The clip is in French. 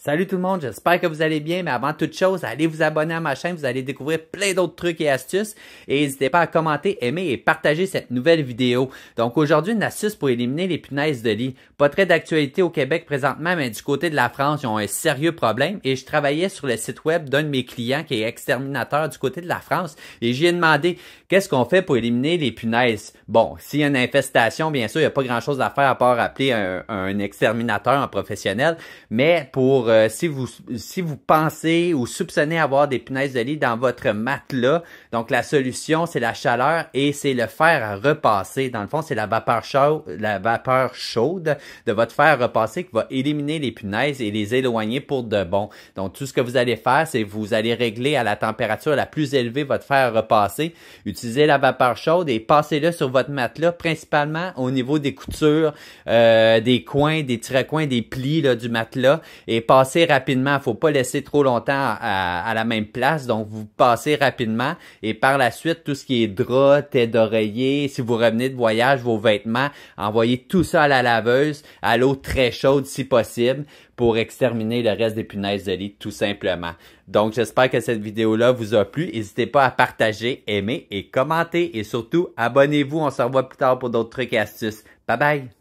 Salut tout le monde, j'espère que vous allez bien, mais avant toute chose, allez vous abonner à ma chaîne, vous allez découvrir plein d'autres trucs et astuces, et n'hésitez pas à commenter, aimer et partager cette nouvelle vidéo. Donc aujourd'hui, une astuce pour éliminer les punaises de lit. Pas très d'actualité au Québec présentement, mais du côté de la France, ils ont un sérieux problème, et je travaillais sur le site web d'un de mes clients qui est exterminateur du côté de la France, et ai demandé, qu'est-ce qu'on fait pour éliminer les punaises? Bon, s'il y a une infestation, bien sûr, il n'y a pas grand-chose à faire à part appeler un, un exterminateur, un professionnel, mais pour euh, si vous si vous pensez ou soupçonnez avoir des punaises de lit dans votre matelas. Donc la solution c'est la chaleur et c'est le fer à repasser. Dans le fond, c'est la vapeur chaude, la vapeur chaude de votre fer à repasser qui va éliminer les punaises et les éloigner pour de bon. Donc tout ce que vous allez faire, c'est vous allez régler à la température la plus élevée votre fer à repasser, utilisez la vapeur chaude et passez-le sur votre matelas principalement au niveau des coutures, euh, des coins, des coins, des plis là, du matelas et passez rapidement. Faut pas laisser trop longtemps à, à, la même place. Donc, vous passez rapidement. Et par la suite, tout ce qui est draps, tête d'oreiller, si vous revenez de voyage, vos vêtements, envoyez tout ça à la laveuse, à l'eau très chaude si possible, pour exterminer le reste des punaises de lit, tout simplement. Donc, j'espère que cette vidéo-là vous a plu. N'hésitez pas à partager, aimer et commenter. Et surtout, abonnez-vous. On se revoit plus tard pour d'autres trucs et astuces. Bye bye!